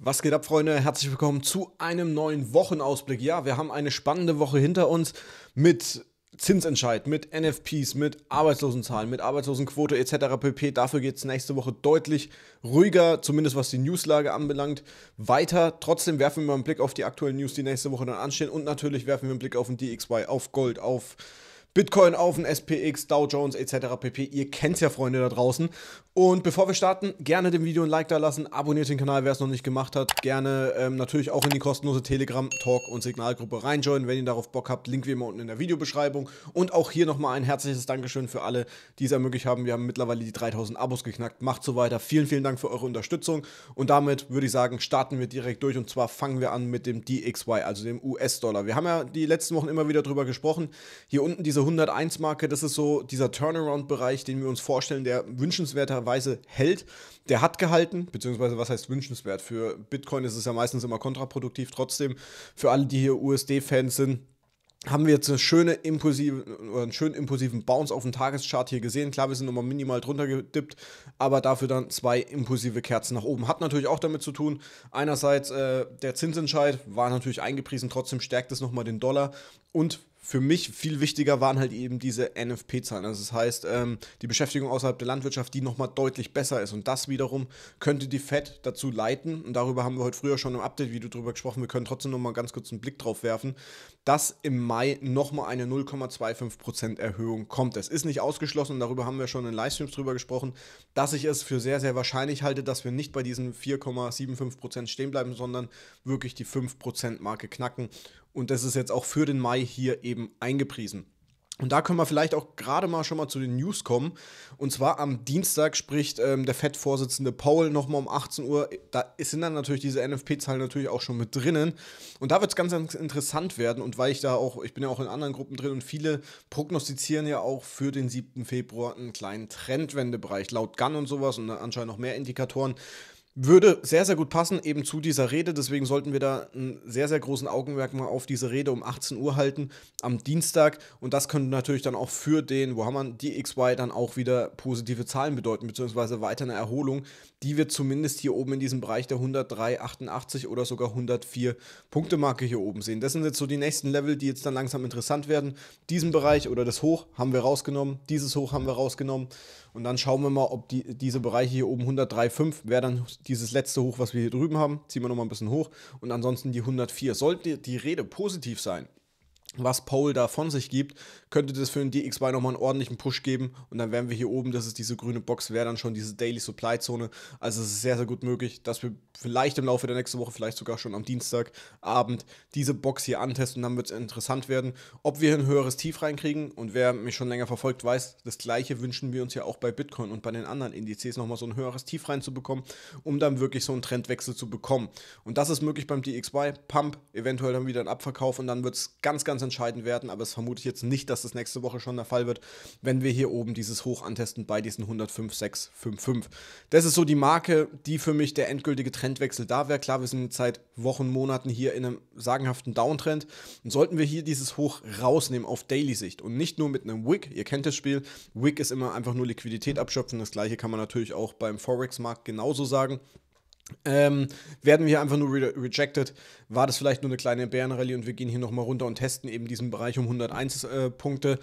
Was geht ab, Freunde? Herzlich willkommen zu einem neuen Wochenausblick. Ja, wir haben eine spannende Woche hinter uns mit Zinsentscheid, mit NFPs, mit Arbeitslosenzahlen, mit Arbeitslosenquote etc. pp. Dafür geht es nächste Woche deutlich ruhiger, zumindest was die Newslage anbelangt. Weiter, trotzdem werfen wir mal einen Blick auf die aktuellen News, die nächste Woche dann anstehen. Und natürlich werfen wir einen Blick auf den DXY, auf Gold, auf Bitcoin auf den SPX, Dow Jones etc. pp. Ihr kennt ja Freunde da draußen. Und bevor wir starten, gerne dem Video ein Like da lassen, abonniert den Kanal, wer es noch nicht gemacht hat. Gerne ähm, natürlich auch in die kostenlose Telegram, Talk und Signalgruppe reinjoinen, wenn ihr darauf Bock habt. Link wie immer unten in der Videobeschreibung. Und auch hier nochmal ein herzliches Dankeschön für alle, die es ermöglicht haben. Wir haben mittlerweile die 3000 Abos geknackt. Macht so weiter. Vielen, vielen Dank für eure Unterstützung. Und damit würde ich sagen, starten wir direkt durch. Und zwar fangen wir an mit dem DXY, also dem US-Dollar. Wir haben ja die letzten Wochen immer wieder darüber gesprochen. Hier unten diese 101-Marke, das ist so dieser Turnaround-Bereich, den wir uns vorstellen, der wünschenswerter wünschenswerterweise hält. Der hat gehalten, beziehungsweise was heißt wünschenswert? Für Bitcoin ist es ja meistens immer kontraproduktiv. Trotzdem, für alle, die hier USD-Fans sind, haben wir jetzt eine schöne impulsive, oder einen schönen impulsiven Bounce auf dem Tageschart hier gesehen. Klar, wir sind nochmal minimal drunter gedippt, aber dafür dann zwei impulsive Kerzen nach oben. Hat natürlich auch damit zu tun, einerseits äh, der Zinsentscheid war natürlich eingepriesen, trotzdem stärkt es nochmal den Dollar und für mich viel wichtiger waren halt eben diese NFP-Zahlen. Also das heißt, ähm, die Beschäftigung außerhalb der Landwirtschaft, die nochmal deutlich besser ist. Und das wiederum könnte die FED dazu leiten. Und darüber haben wir heute früher schon im Update-Video drüber gesprochen. Wir können trotzdem nochmal ganz kurz einen Blick drauf werfen, dass im Mai nochmal eine 0,25% Erhöhung kommt. Es ist nicht ausgeschlossen, darüber haben wir schon in Livestreams drüber gesprochen, dass ich es für sehr, sehr wahrscheinlich halte, dass wir nicht bei diesen 4,75% stehen bleiben, sondern wirklich die 5%-Marke knacken. Und das ist jetzt auch für den Mai hier eben eingepriesen. Und da können wir vielleicht auch gerade mal schon mal zu den News kommen. Und zwar am Dienstag spricht ähm, der FED-Vorsitzende Paul nochmal um 18 Uhr. Da sind dann natürlich diese NFP-Zahlen natürlich auch schon mit drinnen. Und da wird es ganz, ganz interessant werden. Und weil ich da auch, ich bin ja auch in anderen Gruppen drin und viele prognostizieren ja auch für den 7. Februar einen kleinen Trendwendebereich. Laut GAN und sowas und anscheinend noch mehr Indikatoren würde sehr, sehr gut passen, eben zu dieser Rede. Deswegen sollten wir da ein sehr, sehr großen Augenmerk mal auf diese Rede um 18 Uhr halten am Dienstag. Und das könnte natürlich dann auch für den, wo haben wir, DXY dann auch wieder positive Zahlen bedeuten, beziehungsweise weiter eine Erholung, die wir zumindest hier oben in diesem Bereich der 103,88 oder sogar 104 Punkte Marke hier oben sehen. Das sind jetzt so die nächsten Level, die jetzt dann langsam interessant werden. Diesen Bereich oder das Hoch haben wir rausgenommen, dieses Hoch haben wir rausgenommen. Und dann schauen wir mal, ob die, diese Bereiche hier oben 103,5 wäre dann dieses letzte Hoch, was wir hier drüben haben. Ziehen wir nochmal ein bisschen hoch. Und ansonsten die 104. Sollte die Rede positiv sein, was Paul da von sich gibt, könnte das für den DXY nochmal einen ordentlichen Push geben. Und dann wären wir hier oben, das ist diese grüne Box, wäre dann schon diese Daily Supply Zone. Also es ist sehr, sehr gut möglich, dass wir vielleicht im Laufe der nächsten Woche, vielleicht sogar schon am Dienstagabend, diese Box hier antesten. Und dann wird es interessant werden, ob wir ein höheres Tief reinkriegen. Und wer mich schon länger verfolgt, weiß, das gleiche wünschen wir uns ja auch bei Bitcoin und bei den anderen Indizes nochmal so ein höheres Tief reinzubekommen, um dann wirklich so einen Trendwechsel zu bekommen. Und das ist möglich beim DXY. Pump, eventuell dann wieder ein Abverkauf und dann wird es ganz, ganz interessant entscheiden werden, aber es vermute ich jetzt nicht, dass das nächste Woche schon der Fall wird, wenn wir hier oben dieses Hoch antesten bei diesen 105,655. Das ist so die Marke, die für mich der endgültige Trendwechsel da wäre. Klar, wir sind seit Wochen, Monaten hier in einem sagenhaften Downtrend und sollten wir hier dieses Hoch rausnehmen auf Daily-Sicht und nicht nur mit einem Wick. Ihr kennt das Spiel. Wick ist immer einfach nur Liquidität abschöpfen. Das gleiche kann man natürlich auch beim Forex-Markt genauso sagen. Ähm, werden wir einfach nur re rejected, war das vielleicht nur eine kleine Bärenrallye und wir gehen hier nochmal runter und testen eben diesen Bereich um 101 äh, Punkte.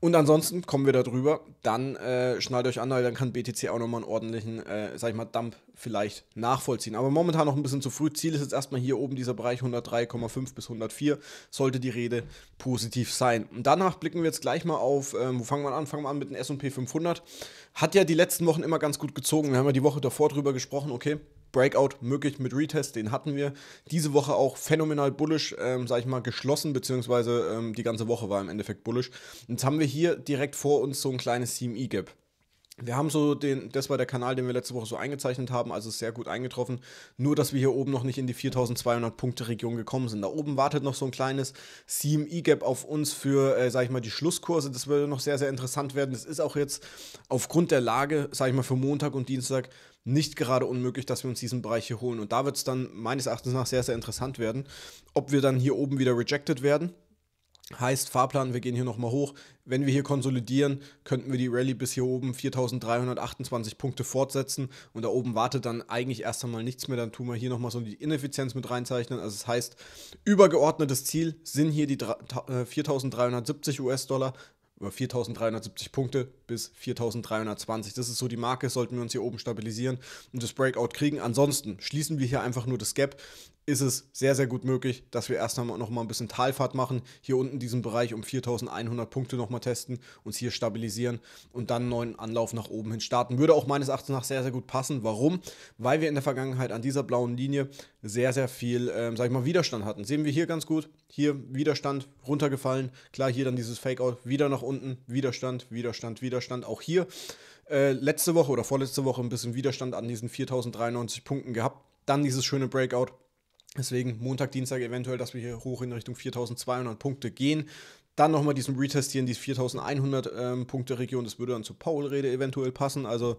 Und ansonsten kommen wir da drüber, dann äh, schnallt euch an, weil dann kann BTC auch nochmal einen ordentlichen, äh, sag ich mal, Dump vielleicht nachvollziehen. Aber momentan noch ein bisschen zu früh. Ziel ist jetzt erstmal hier oben dieser Bereich 103,5 bis 104, sollte die Rede positiv sein. Und danach blicken wir jetzt gleich mal auf, ähm, wo fangen wir an? Fangen wir an mit dem S&P 500. Hat ja die letzten Wochen immer ganz gut gezogen. Wir haben ja die Woche davor drüber gesprochen, okay, Breakout möglich mit Retest, den hatten wir. Diese Woche auch phänomenal bullish, ähm, sag ich mal, geschlossen, beziehungsweise ähm, die ganze Woche war im Endeffekt bullish. Jetzt haben wir hier direkt vor uns so ein kleines CME-Gap. Wir haben so den, das war der Kanal, den wir letzte Woche so eingezeichnet haben, also sehr gut eingetroffen. Nur, dass wir hier oben noch nicht in die 4200 Punkte Region gekommen sind. Da oben wartet noch so ein kleines CME-Gap auf uns für, äh, sag ich mal, die Schlusskurse. Das würde noch sehr, sehr interessant werden. Das ist auch jetzt aufgrund der Lage, sag ich mal, für Montag und Dienstag nicht gerade unmöglich, dass wir uns diesen Bereich hier holen. Und da wird es dann meines Erachtens nach sehr, sehr interessant werden, ob wir dann hier oben wieder rejected werden. Heißt Fahrplan, wir gehen hier nochmal hoch. Wenn wir hier konsolidieren, könnten wir die Rallye bis hier oben 4328 Punkte fortsetzen und da oben wartet dann eigentlich erst einmal nichts mehr. Dann tun wir hier nochmal so die Ineffizienz mit reinzeichnen. Also, es das heißt, übergeordnetes Ziel sind hier die 4370 äh, US-Dollar über 4370 Punkte bis 4320. Das ist so die Marke, sollten wir uns hier oben stabilisieren und das Breakout kriegen. Ansonsten schließen wir hier einfach nur das Gap ist es sehr, sehr gut möglich, dass wir erst einmal nochmal ein bisschen Talfahrt machen, hier unten diesen Bereich um 4100 Punkte nochmal testen, uns hier stabilisieren und dann einen neuen Anlauf nach oben hin starten. Würde auch meines Erachtens nach sehr, sehr gut passen. Warum? Weil wir in der Vergangenheit an dieser blauen Linie sehr, sehr viel, ähm, sag ich mal, Widerstand hatten. Sehen wir hier ganz gut. Hier Widerstand, runtergefallen. Klar, hier dann dieses Fake-Out, wieder nach unten, Widerstand, Widerstand, Widerstand. Auch hier äh, letzte Woche oder vorletzte Woche ein bisschen Widerstand an diesen 4093 Punkten gehabt. Dann dieses schöne Breakout Deswegen Montag, Dienstag eventuell, dass wir hier hoch in Richtung 4200 Punkte gehen. Dann nochmal diesen Retest hier in die 4100 ähm, Punkte Region. Das würde dann zur Paul-Rede eventuell passen. Also,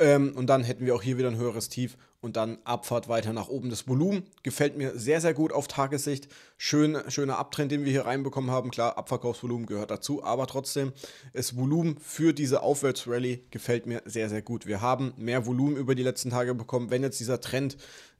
ähm, und dann hätten wir auch hier wieder ein höheres Tief und dann Abfahrt weiter nach oben. Das Volumen gefällt mir sehr, sehr gut auf Tagessicht. Schön, schöner Abtrend, den wir hier reinbekommen haben. Klar, Abverkaufsvolumen gehört dazu, aber trotzdem, das Volumen für diese Aufwärtsrallye gefällt mir sehr, sehr gut. Wir haben mehr Volumen über die letzten Tage bekommen. Wenn jetzt dieser Trend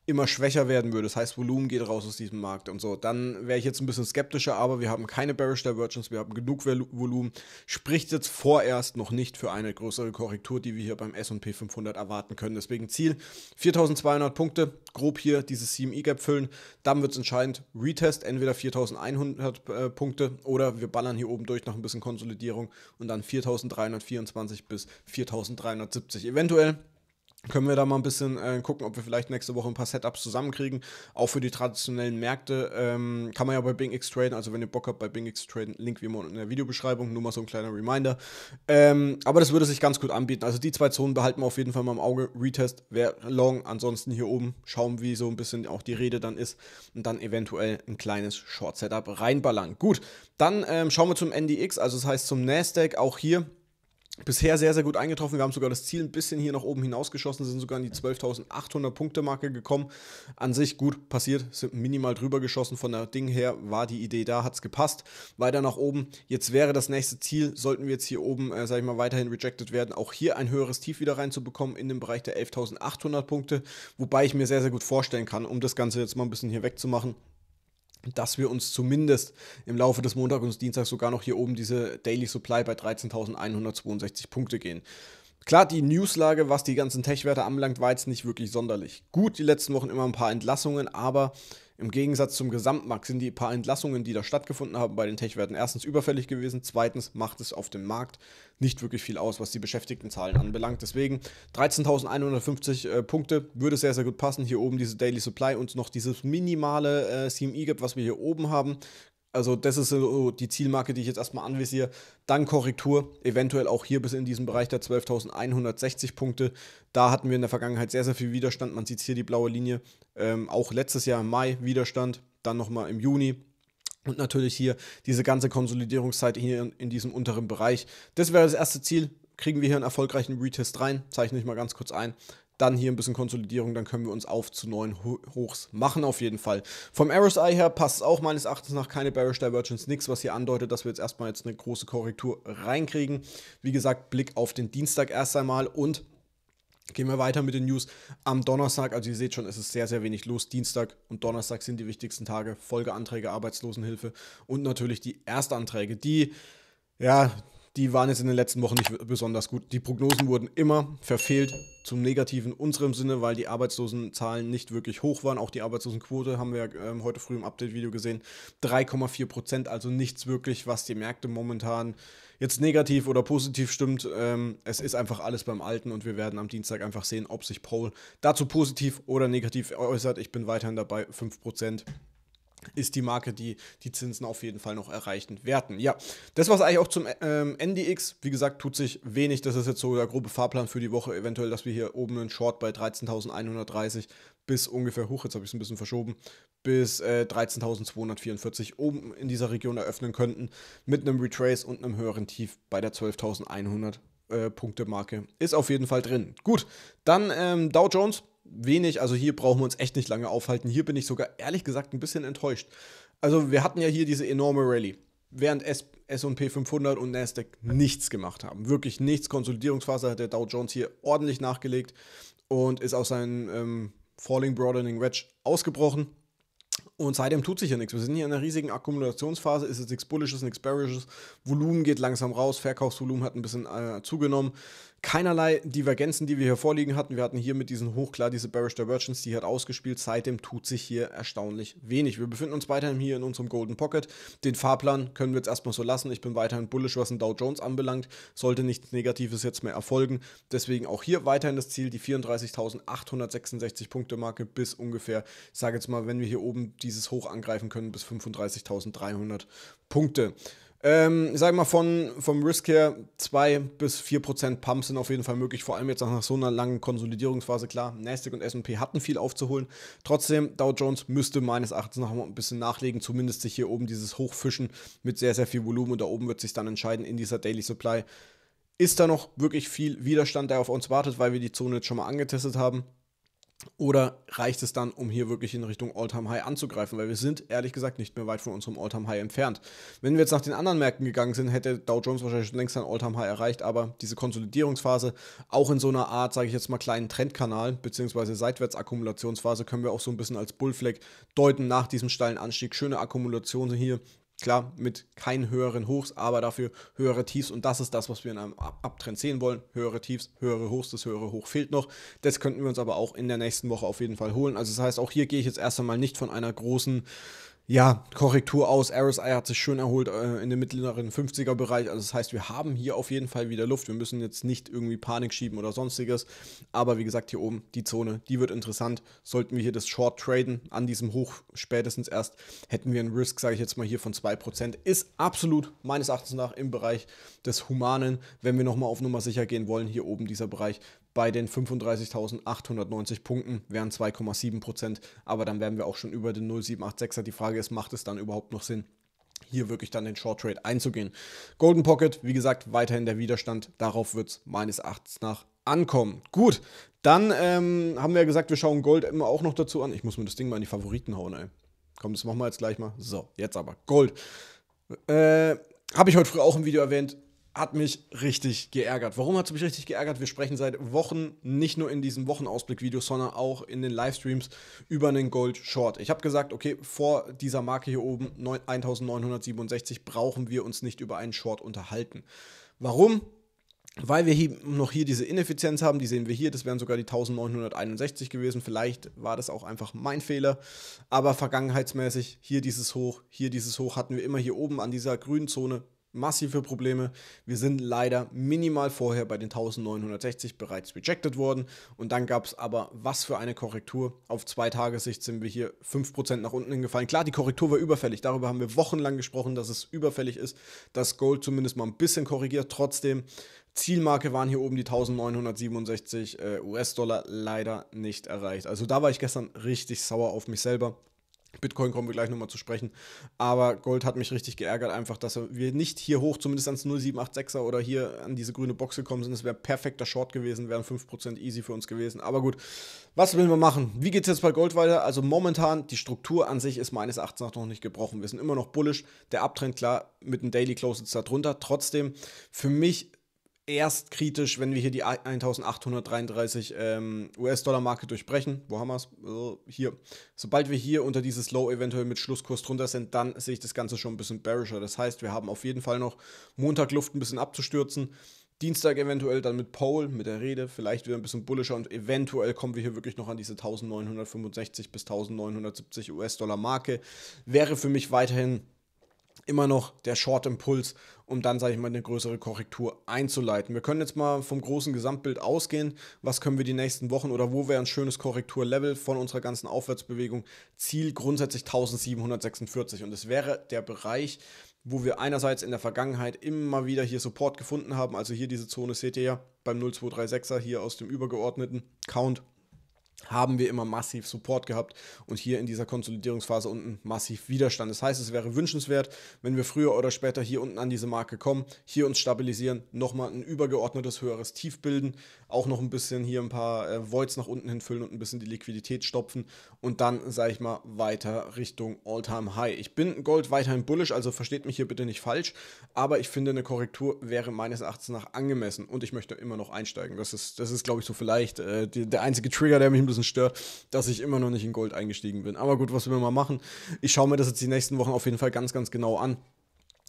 immer schwächer werden würde, das heißt, Volumen geht raus aus diesem Markt und so, dann wäre ich jetzt ein bisschen skeptischer, aber wir haben keine Bearish Divergence, wir haben genug Volumen, spricht jetzt vorerst noch nicht für eine größere Korrektur, die wir hier beim S&P 500 erwarten können. Deswegen Ziel 4200 Punkte, grob hier dieses CME Gap füllen, dann wird es entscheidend Retest, entweder 4100 äh, Punkte oder wir ballern hier oben durch noch ein bisschen Konsolidierung und dann 4324 bis 4370 eventuell können wir da mal ein bisschen äh, gucken, ob wir vielleicht nächste Woche ein paar Setups zusammenkriegen. Auch für die traditionellen Märkte ähm, kann man ja bei Bing X traden. Also wenn ihr Bock habt, bei Bing X traden, Link wie immer unten in der Videobeschreibung. Nur mal so ein kleiner Reminder. Ähm, aber das würde sich ganz gut anbieten. Also die zwei Zonen behalten wir auf jeden Fall mal im Auge. Retest wäre long. Ansonsten hier oben schauen, wie so ein bisschen auch die Rede dann ist. Und dann eventuell ein kleines Short Setup reinballern. Gut, dann ähm, schauen wir zum NDX. Also das heißt zum Nasdaq. Auch hier bisher sehr, sehr gut eingetroffen. Wir haben sogar das Ziel ein bisschen hier nach oben hinausgeschossen, sind sogar an die 12.800 Punkte Marke gekommen. An sich gut passiert, sind minimal drüber geschossen. Von der Ding her war die Idee da, hat es gepasst. Weiter nach oben. Jetzt wäre das nächste Ziel, sollten wir jetzt hier oben, äh, sag ich mal, weiterhin rejected werden, auch hier ein höheres Tief wieder reinzubekommen in den Bereich der 11.800 Punkte. Wobei ich mir sehr, sehr gut vorstellen kann, um das Ganze jetzt mal ein bisschen hier wegzumachen dass wir uns zumindest im Laufe des Montags und Dienstags sogar noch hier oben diese Daily Supply bei 13.162 Punkte gehen. Klar, die Newslage, was die ganzen Tech-Werte anbelangt, war jetzt nicht wirklich sonderlich gut. Die letzten Wochen immer ein paar Entlassungen, aber im Gegensatz zum Gesamtmarkt sind die paar Entlassungen, die da stattgefunden haben bei den Tech-Werten, erstens überfällig gewesen, zweitens macht es auf dem Markt nicht wirklich viel aus, was die Beschäftigtenzahlen anbelangt. Deswegen 13.150 äh, Punkte würde sehr, sehr gut passen. Hier oben diese Daily Supply und noch dieses minimale äh, CME-Gap, was wir hier oben haben, also das ist so die Zielmarke, die ich jetzt erstmal anvisiere. Dann Korrektur, eventuell auch hier bis in diesen Bereich der 12.160 Punkte. Da hatten wir in der Vergangenheit sehr, sehr viel Widerstand. Man sieht hier die blaue Linie. Ähm, auch letztes Jahr im Mai Widerstand, dann nochmal im Juni. Und natürlich hier diese ganze Konsolidierungszeit hier in, in diesem unteren Bereich. Das wäre das erste Ziel kriegen wir hier einen erfolgreichen Retest rein, zeichne ich mal ganz kurz ein, dann hier ein bisschen Konsolidierung, dann können wir uns auf zu neuen Hochs machen auf jeden Fall. Vom RSI her passt es auch meines Erachtens nach keine Bearish Divergence, nichts, was hier andeutet, dass wir jetzt erstmal jetzt eine große Korrektur reinkriegen. Wie gesagt, Blick auf den Dienstag erst einmal und Gehen wir weiter mit den News am Donnerstag. Also ihr seht schon, es ist sehr, sehr wenig los. Dienstag und Donnerstag sind die wichtigsten Tage. Folgeanträge, Arbeitslosenhilfe und natürlich die Erstanträge, die ja die waren jetzt in den letzten Wochen nicht besonders gut. Die Prognosen wurden immer verfehlt zum Negativen unserem Sinne, weil die Arbeitslosenzahlen nicht wirklich hoch waren. Auch die Arbeitslosenquote haben wir ähm, heute früh im Update-Video gesehen. 3,4 Prozent, also nichts wirklich, was die Märkte momentan jetzt negativ oder positiv stimmt. Ähm, es ist einfach alles beim Alten und wir werden am Dienstag einfach sehen, ob sich Paul dazu positiv oder negativ äußert. Ich bin weiterhin dabei, 5 Prozent ist die Marke, die die Zinsen auf jeden Fall noch erreichen werden. Ja, das war es eigentlich auch zum ähm, NDX. Wie gesagt, tut sich wenig. Das ist jetzt so der grobe Fahrplan für die Woche. Eventuell, dass wir hier oben einen Short bei 13.130 bis ungefähr, hoch, jetzt habe ich es ein bisschen verschoben, bis äh, 13.244 oben in dieser Region eröffnen könnten. Mit einem Retrace und einem höheren Tief bei der 12.100 äh, Punkte Marke. Ist auf jeden Fall drin. Gut, dann ähm, Dow Jones wenig. Also hier brauchen wir uns echt nicht lange aufhalten. Hier bin ich sogar ehrlich gesagt ein bisschen enttäuscht. Also wir hatten ja hier diese enorme Rallye, während S&P 500 und Nasdaq nichts gemacht haben. Wirklich nichts. Konsolidierungsphase hat der Dow Jones hier ordentlich nachgelegt und ist aus seinem ähm, Falling Broadening Wedge ausgebrochen. Und seitdem tut sich ja nichts. Wir sind hier in einer riesigen Akkumulationsphase. Es ist nichts Bullisches, nichts Bearishes. Volumen geht langsam raus. Verkaufsvolumen hat ein bisschen äh, zugenommen keinerlei Divergenzen, die wir hier vorliegen hatten. Wir hatten hier mit diesen hochklar diese Bearish Divergence, die hat ausgespielt. Seitdem tut sich hier erstaunlich wenig. Wir befinden uns weiterhin hier in unserem Golden Pocket. Den Fahrplan können wir jetzt erstmal so lassen. Ich bin weiterhin bullish, was den Dow Jones anbelangt. Sollte nichts Negatives jetzt mehr erfolgen. Deswegen auch hier weiterhin das Ziel, die 34.866 Punkte Marke bis ungefähr, ich sage jetzt mal, wenn wir hier oben dieses Hoch angreifen können, bis 35.300 Punkte. Ähm, ich sag mal, von, vom Risk her 2 bis 4% Pumps sind auf jeden Fall möglich, vor allem jetzt nach so einer langen Konsolidierungsphase. Klar, Nasdaq und SP hatten viel aufzuholen. Trotzdem, Dow Jones müsste meines Erachtens noch ein bisschen nachlegen, zumindest sich hier oben dieses Hochfischen mit sehr, sehr viel Volumen und da oben wird sich dann entscheiden in dieser Daily Supply. Ist da noch wirklich viel Widerstand, der auf uns wartet, weil wir die Zone jetzt schon mal angetestet haben? Oder reicht es dann, um hier wirklich in Richtung All-Time-High anzugreifen? Weil wir sind ehrlich gesagt nicht mehr weit von unserem All-Time-High entfernt. Wenn wir jetzt nach den anderen Märkten gegangen sind, hätte Dow Jones wahrscheinlich schon längst ein All-Time-High erreicht. Aber diese Konsolidierungsphase, auch in so einer Art, sage ich jetzt mal, kleinen Trendkanal bzw. Seitwärtsakkumulationsphase, können wir auch so ein bisschen als Bullflag deuten nach diesem steilen Anstieg. Schöne Akkumulation hier Klar, mit keinen höheren Hochs, aber dafür höhere Tiefs. Und das ist das, was wir in einem Abtrend sehen wollen. Höhere Tiefs, höhere Hochs. Das höhere Hoch fehlt noch. Das könnten wir uns aber auch in der nächsten Woche auf jeden Fall holen. Also das heißt, auch hier gehe ich jetzt erst einmal nicht von einer großen ja, Korrektur aus. RSI hat sich schön erholt äh, in dem mittleren 50er-Bereich. Also das heißt, wir haben hier auf jeden Fall wieder Luft. Wir müssen jetzt nicht irgendwie Panik schieben oder sonstiges. Aber wie gesagt, hier oben die Zone, die wird interessant. Sollten wir hier das Short traden an diesem Hoch spätestens erst, hätten wir einen Risk, sage ich jetzt mal hier, von 2%. Ist absolut meines Erachtens nach im Bereich des Humanen. Wenn wir nochmal auf Nummer sicher gehen wollen, hier oben dieser Bereich bei den 35.890 Punkten wären 2,7 Prozent, aber dann wären wir auch schon über den 0786er. Die Frage ist, macht es dann überhaupt noch Sinn, hier wirklich dann den Short Trade einzugehen? Golden Pocket, wie gesagt, weiterhin der Widerstand. Darauf wird es meines Erachtens nach ankommen. Gut, dann ähm, haben wir ja gesagt, wir schauen Gold immer auch noch dazu an. Ich muss mir das Ding mal in die Favoriten hauen, ey. Komm, das machen wir jetzt gleich mal. So, jetzt aber. Gold. Äh, Habe ich heute früh auch im Video erwähnt hat mich richtig geärgert. Warum hat es mich richtig geärgert? Wir sprechen seit Wochen, nicht nur in diesen Wochenausblick-Videos, sondern auch in den Livestreams über einen Gold Short. Ich habe gesagt, okay, vor dieser Marke hier oben, 1967, brauchen wir uns nicht über einen Short unterhalten. Warum? Weil wir hier noch hier diese Ineffizienz haben, die sehen wir hier, das wären sogar die 1961 gewesen. Vielleicht war das auch einfach mein Fehler. Aber vergangenheitsmäßig, hier dieses Hoch, hier dieses Hoch hatten wir immer hier oben an dieser grünen Zone massive Probleme. Wir sind leider minimal vorher bei den 1960 bereits rejected worden und dann gab es aber was für eine Korrektur. Auf zwei Tagessicht sind wir hier 5% nach unten hingefallen. Klar, die Korrektur war überfällig. Darüber haben wir wochenlang gesprochen, dass es überfällig ist, dass Gold zumindest mal ein bisschen korrigiert. Trotzdem Zielmarke waren hier oben die 1967 äh, US-Dollar leider nicht erreicht. Also da war ich gestern richtig sauer auf mich selber. Bitcoin kommen wir gleich nochmal zu sprechen. Aber Gold hat mich richtig geärgert, einfach, dass wir nicht hier hoch, zumindest ans 0786er oder hier an diese grüne Box gekommen sind. Das wäre perfekter Short gewesen, wären 5% easy für uns gewesen. Aber gut, was will man machen? Wie geht es jetzt bei Gold weiter? Also momentan, die Struktur an sich ist meines Erachtens noch nicht gebrochen. Wir sind immer noch bullish. Der Abtrend, klar, mit einem Daily Close ist da drunter. Trotzdem, für mich erst kritisch, wenn wir hier die 1833 ähm, US-Dollar-Marke durchbrechen. Wo haben wir es? Also äh, hier. Sobald wir hier unter dieses Low eventuell mit Schlusskurs drunter sind, dann sehe ich das Ganze schon ein bisschen bearischer. Das heißt, wir haben auf jeden Fall noch Montag Luft ein bisschen abzustürzen. Dienstag eventuell dann mit Paul, mit der Rede, vielleicht wieder ein bisschen bullischer und eventuell kommen wir hier wirklich noch an diese 1965 bis 1970 US-Dollar-Marke. Wäre für mich weiterhin immer noch der Short-Impuls, um dann, sage ich mal, eine größere Korrektur einzuleiten. Wir können jetzt mal vom großen Gesamtbild ausgehen. Was können wir die nächsten Wochen oder wo wäre ein schönes Korrekturlevel von unserer ganzen Aufwärtsbewegung? Ziel grundsätzlich 1746 und es wäre der Bereich, wo wir einerseits in der Vergangenheit immer wieder hier Support gefunden haben. Also hier diese Zone seht ihr ja beim 0236er hier aus dem übergeordneten Count haben wir immer massiv Support gehabt und hier in dieser Konsolidierungsphase unten massiv Widerstand. Das heißt, es wäre wünschenswert, wenn wir früher oder später hier unten an diese Marke kommen, hier uns stabilisieren, nochmal ein übergeordnetes höheres Tief bilden, auch noch ein bisschen hier ein paar äh, Voids nach unten hinfüllen und ein bisschen die Liquidität stopfen und dann, sage ich mal, weiter Richtung All-Time-High. Ich bin Gold weiterhin bullish, also versteht mich hier bitte nicht falsch, aber ich finde, eine Korrektur wäre meines Erachtens nach angemessen und ich möchte immer noch einsteigen. Das ist, das ist glaube ich, so vielleicht äh, die, der einzige Trigger, der mich ein bisschen stört, dass ich immer noch nicht in Gold eingestiegen bin. Aber gut, was wir mal machen. Ich schaue mir das jetzt die nächsten Wochen auf jeden Fall ganz, ganz genau an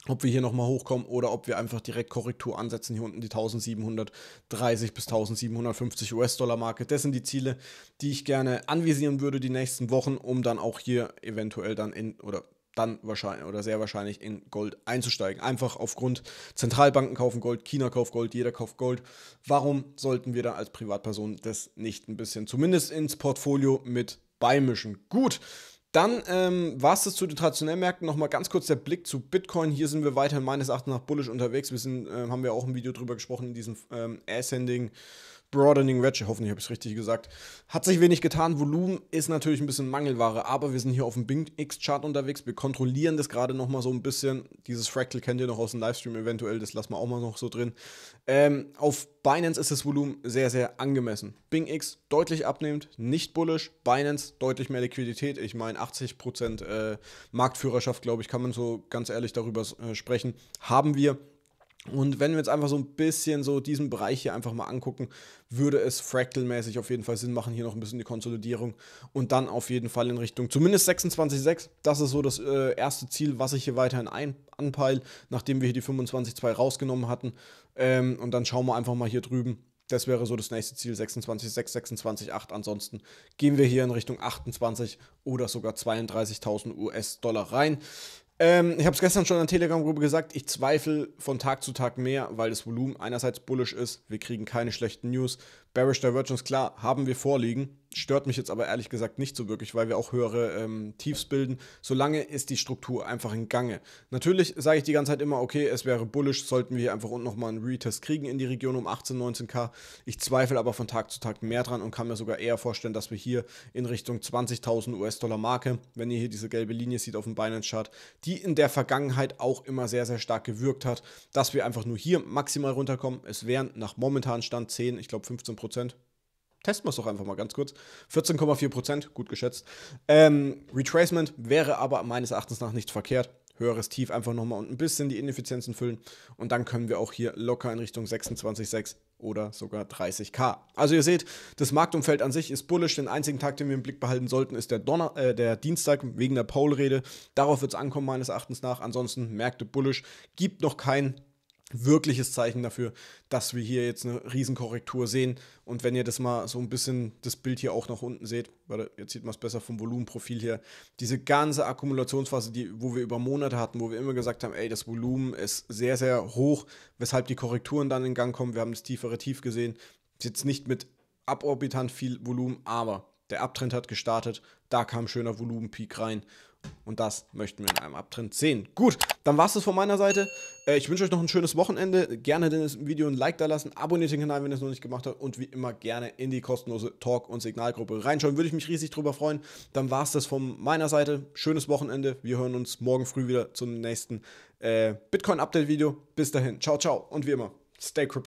ob wir hier nochmal hochkommen oder ob wir einfach direkt Korrektur ansetzen. Hier unten die 1730 bis 1750 US-Dollar-Marke. Das sind die Ziele, die ich gerne anvisieren würde die nächsten Wochen, um dann auch hier eventuell dann in oder dann wahrscheinlich oder sehr wahrscheinlich in Gold einzusteigen. Einfach aufgrund Zentralbanken kaufen Gold, China kauft Gold, jeder kauft Gold. Warum sollten wir dann als Privatperson das nicht ein bisschen zumindest ins Portfolio mit beimischen? Gut. Dann ähm, war es das zu den traditionellen Märkten. Nochmal ganz kurz der Blick zu Bitcoin. Hier sind wir weiterhin meines Erachtens nach bullisch unterwegs. Wir sind, äh, haben wir auch ein Video drüber gesprochen in diesem ähm, Ascending Broadening Wedge, hoffentlich habe ich es richtig gesagt. Hat sich wenig getan. Volumen ist natürlich ein bisschen Mangelware, aber wir sind hier auf dem Bing X-Chart unterwegs. Wir kontrollieren das gerade nochmal so ein bisschen. Dieses Fractal kennt ihr noch aus dem Livestream eventuell, das lassen wir auch mal noch so drin. Ähm, auf Binance ist das Volumen sehr, sehr angemessen. Bing X deutlich abnehmend, nicht bullish. Binance deutlich mehr Liquidität. Ich meine, 80% äh, Marktführerschaft, glaube ich, kann man so ganz ehrlich darüber äh, sprechen. Haben wir und wenn wir jetzt einfach so ein bisschen so diesen Bereich hier einfach mal angucken, würde es fractalmäßig auf jeden Fall Sinn machen, hier noch ein bisschen die Konsolidierung und dann auf jeden Fall in Richtung zumindest 26,6. Das ist so das äh, erste Ziel, was ich hier weiterhin ein, anpeile, nachdem wir hier die 25,2 rausgenommen hatten. Ähm, und dann schauen wir einfach mal hier drüben. Das wäre so das nächste Ziel, 26,6, 26,8. Ansonsten gehen wir hier in Richtung 28 oder sogar 32.000 US-Dollar rein. Ähm, ich habe es gestern schon an Telegram-Gruppe gesagt, ich zweifle von Tag zu Tag mehr, weil das Volumen einerseits bullish ist, wir kriegen keine schlechten News, Bearish Divergence, klar, haben wir vorliegen. Stört mich jetzt aber ehrlich gesagt nicht so wirklich, weil wir auch höhere ähm, Tiefs bilden. Solange ist die Struktur einfach in Gange. Natürlich sage ich die ganze Zeit immer, okay, es wäre bullish, sollten wir hier einfach unten nochmal einen Retest kriegen in die Region um 18, 19k. Ich zweifle aber von Tag zu Tag mehr dran und kann mir sogar eher vorstellen, dass wir hier in Richtung 20.000 US-Dollar Marke, wenn ihr hier diese gelbe Linie seht auf dem Binance-Chart, die in der Vergangenheit auch immer sehr, sehr stark gewirkt hat, dass wir einfach nur hier maximal runterkommen. Es wären nach momentanem Stand 10, ich glaube 15% Prozent. Testen wir es doch einfach mal ganz kurz. 14,4 Prozent, gut geschätzt. Ähm, Retracement wäre aber meines Erachtens nach nicht verkehrt. Höheres Tief einfach nochmal und ein bisschen die Ineffizienzen füllen. Und dann können wir auch hier locker in Richtung 26,6 oder sogar 30k. Also ihr seht, das Marktumfeld an sich ist bullisch. Den einzigen Tag, den wir im Blick behalten sollten, ist der, Donner, äh, der Dienstag wegen der Paul-Rede. Darauf wird es ankommen, meines Erachtens nach. Ansonsten Märkte bullisch. Gibt noch kein wirkliches Zeichen dafür, dass wir hier jetzt eine Riesenkorrektur sehen. Und wenn ihr das mal so ein bisschen, das Bild hier auch nach unten seht, weil jetzt sieht man es besser vom Volumenprofil her, diese ganze Akkumulationsphase, die, wo wir über Monate hatten, wo wir immer gesagt haben, ey, das Volumen ist sehr, sehr hoch, weshalb die Korrekturen dann in Gang kommen. Wir haben das tiefere Tief gesehen, jetzt nicht mit aborbitant viel Volumen, aber der Abtrend hat gestartet, da kam schöner Volumenpeak rein und das möchten wir in einem Abtrend sehen. Gut, dann war es das von meiner Seite. Äh, ich wünsche euch noch ein schönes Wochenende. Gerne dem Video ein Like da lassen. Abonniert den Kanal, wenn ihr es noch nicht gemacht habt. Und wie immer gerne in die kostenlose Talk- und Signalgruppe reinschauen. Würde ich mich riesig drüber freuen. Dann war es das von meiner Seite. Schönes Wochenende. Wir hören uns morgen früh wieder zum nächsten äh, Bitcoin-Update-Video. Bis dahin. Ciao, ciao. Und wie immer, stay crypto.